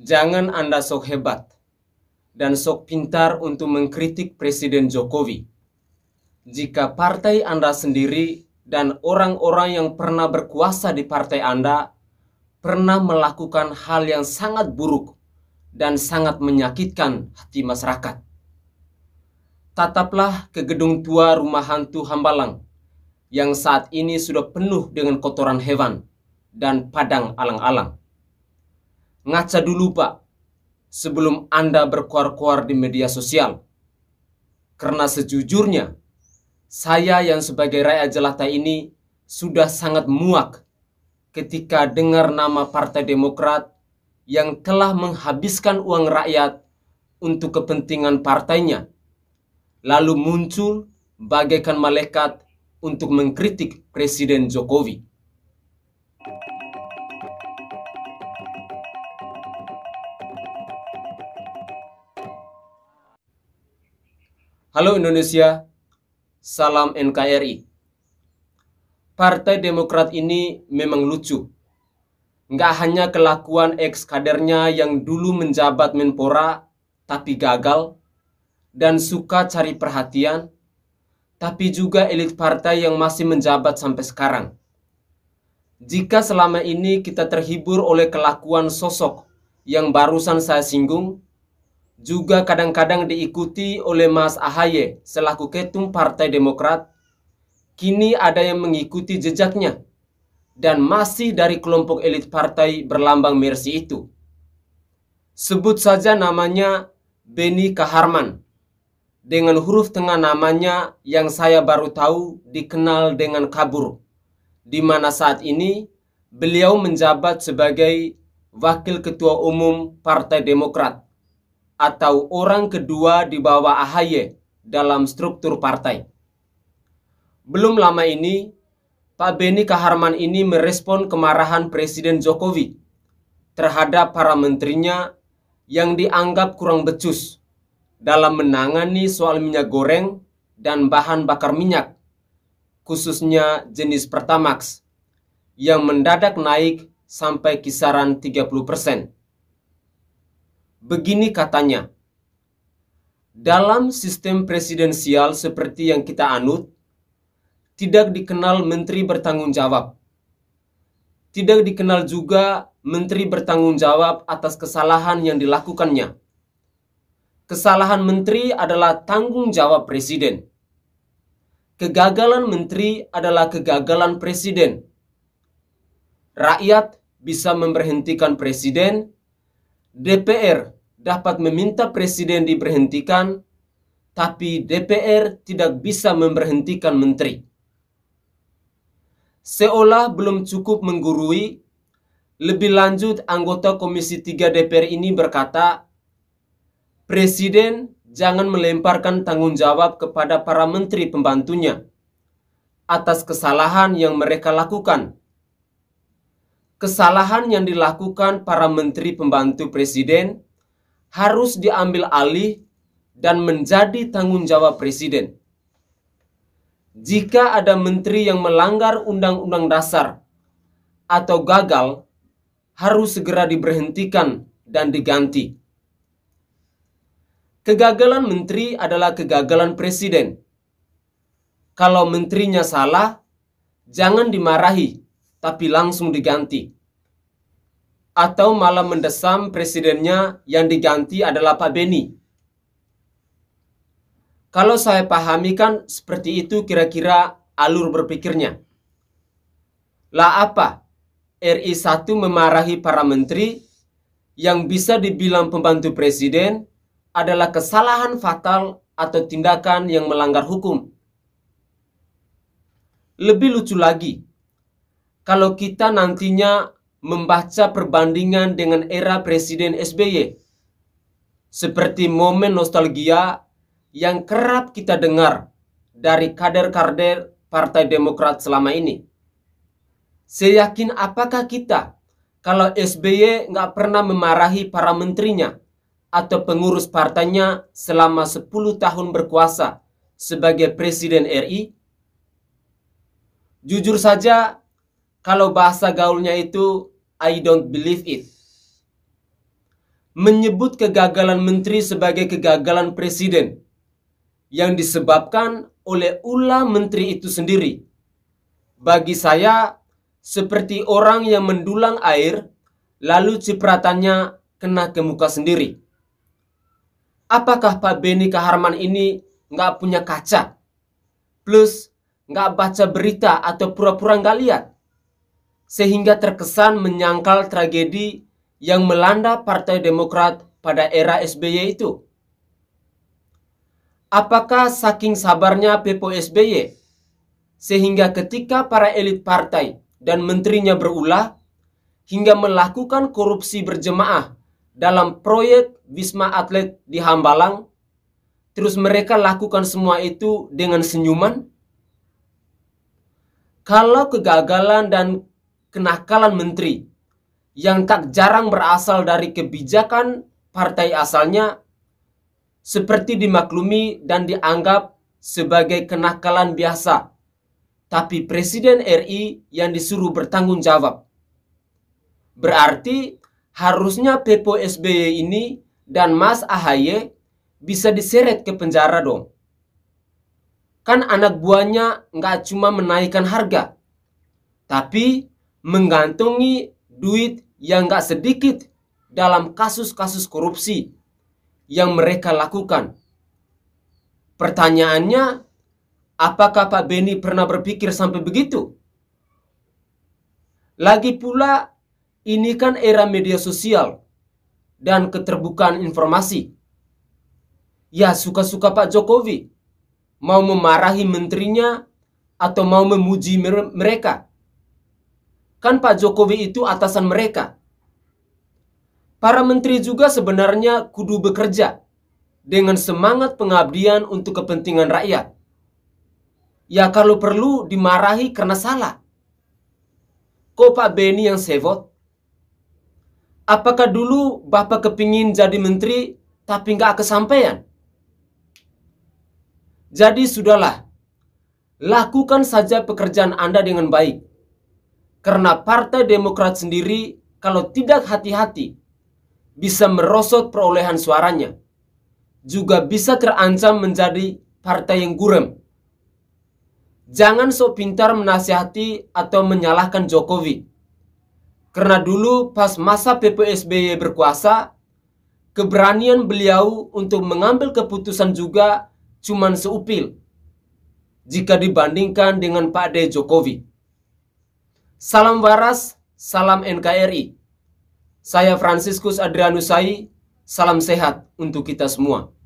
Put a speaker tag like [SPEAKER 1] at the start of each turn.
[SPEAKER 1] Jangan Anda sok hebat dan sok pintar untuk mengkritik Presiden Jokowi. Jika partai Anda sendiri dan orang-orang yang pernah berkuasa di partai Anda pernah melakukan hal yang sangat buruk dan sangat menyakitkan hati masyarakat. Tataplah ke gedung tua rumah hantu Hambalang yang saat ini sudah penuh dengan kotoran hewan dan padang alang-alang. Ngaca dulu Pak, sebelum Anda berkuar-kuar di media sosial. Karena sejujurnya, saya yang sebagai rakyat jelata ini sudah sangat muak ketika dengar nama Partai Demokrat yang telah menghabiskan uang rakyat untuk kepentingan partainya. Lalu muncul bagaikan malaikat untuk mengkritik Presiden Jokowi. Halo Indonesia, salam NKRI. Partai Demokrat ini memang lucu. Nggak hanya kelakuan ex kadernya yang dulu menjabat Menpora, tapi gagal, dan suka cari perhatian, tapi juga elit partai yang masih menjabat sampai sekarang. Jika selama ini kita terhibur oleh kelakuan sosok yang barusan saya singgung, juga kadang-kadang diikuti oleh Mas Ahaye selaku ketum Partai Demokrat, kini ada yang mengikuti jejaknya dan masih dari kelompok elit partai berlambang mersi itu. Sebut saja namanya Beni Kaharman. Dengan huruf tengah namanya yang saya baru tahu dikenal dengan kabur. Di mana saat ini beliau menjabat sebagai Wakil Ketua Umum Partai Demokrat atau orang kedua di bawah AHY dalam struktur partai. Belum lama ini, Pak Beni Kaharman ini merespon kemarahan Presiden Jokowi terhadap para menterinya yang dianggap kurang becus dalam menangani soal minyak goreng dan bahan bakar minyak, khususnya jenis Pertamax, yang mendadak naik sampai kisaran 30 persen. Begini katanya, dalam sistem presidensial seperti yang kita anut, tidak dikenal menteri bertanggung jawab. Tidak dikenal juga menteri bertanggung jawab atas kesalahan yang dilakukannya. Kesalahan menteri adalah tanggung jawab presiden. Kegagalan menteri adalah kegagalan presiden. Rakyat bisa memberhentikan presiden DPR dapat meminta presiden diberhentikan, tapi DPR tidak bisa memberhentikan menteri. Seolah belum cukup menggurui, lebih lanjut anggota Komisi 3 DPR ini berkata, Presiden jangan melemparkan tanggung jawab kepada para menteri pembantunya atas kesalahan yang mereka lakukan kesalahan yang dilakukan para menteri pembantu presiden harus diambil alih dan menjadi tanggung jawab presiden. Jika ada menteri yang melanggar undang-undang dasar atau gagal, harus segera diberhentikan dan diganti. Kegagalan menteri adalah kegagalan presiden. Kalau menterinya salah, jangan dimarahi tapi langsung diganti. Atau malah mendesam presidennya yang diganti adalah Pak Beni. Kalau saya pahami kan seperti itu kira-kira alur berpikirnya. Lah apa? RI 1 memarahi para menteri yang bisa dibilang pembantu presiden adalah kesalahan fatal atau tindakan yang melanggar hukum. Lebih lucu lagi, kalau kita nantinya membaca perbandingan dengan era Presiden SBY seperti momen nostalgia yang kerap kita dengar dari kader-kader Partai Demokrat selama ini. Saya yakin apakah kita kalau SBY nggak pernah memarahi para menterinya atau pengurus partainya selama 10 tahun berkuasa sebagai Presiden RI? Jujur saja, kalau bahasa gaulnya itu I don't believe it. Menyebut kegagalan menteri sebagai kegagalan presiden yang disebabkan oleh ulah menteri itu sendiri. Bagi saya seperti orang yang mendulang air lalu cipratannya kena ke muka sendiri. Apakah Pak Beni Kaharman ini nggak punya kaca? Plus nggak baca berita atau pura-pura nggak lihat? sehingga terkesan menyangkal tragedi yang melanda Partai Demokrat pada era SBY itu. Apakah saking sabarnya Pepo SBY sehingga ketika para elit partai dan menterinya berulah hingga melakukan korupsi berjemaah dalam proyek Wisma Atlet di Hambalang, terus mereka lakukan semua itu dengan senyuman? Kalau kegagalan dan kenakalan menteri yang tak jarang berasal dari kebijakan partai asalnya seperti dimaklumi dan dianggap sebagai kenakalan biasa. Tapi Presiden RI yang disuruh bertanggung jawab. Berarti harusnya Pepo SBY ini dan Mas Ahaye bisa diseret ke penjara dong. Kan anak buahnya nggak cuma menaikkan harga, tapi menggantungi duit yang gak sedikit dalam kasus-kasus korupsi yang mereka lakukan. Pertanyaannya, apakah Pak Beni pernah berpikir sampai begitu? Lagi pula, ini kan era media sosial dan keterbukaan informasi. Ya, suka-suka Pak Jokowi mau memarahi menterinya atau mau memuji mereka. Kan Pak Jokowi itu atasan mereka. Para menteri juga sebenarnya kudu bekerja dengan semangat pengabdian untuk kepentingan rakyat. Ya kalau perlu dimarahi karena salah. Kok Pak Beni yang sevot? Apakah dulu Bapak kepingin jadi menteri tapi nggak kesampaian? Jadi sudahlah, lakukan saja pekerjaan Anda dengan baik karena Partai Demokrat sendiri kalau tidak hati-hati bisa merosot perolehan suaranya. Juga bisa terancam menjadi partai yang gurem. Jangan sok pintar menasihati atau menyalahkan Jokowi. Karena dulu pas masa PPSBY berkuasa, keberanian beliau untuk mengambil keputusan juga cuman seupil jika dibandingkan dengan Pak D. Jokowi. Salam Waras, Salam NKRI. Saya Fransiskus Adrianusai, salam sehat untuk kita semua.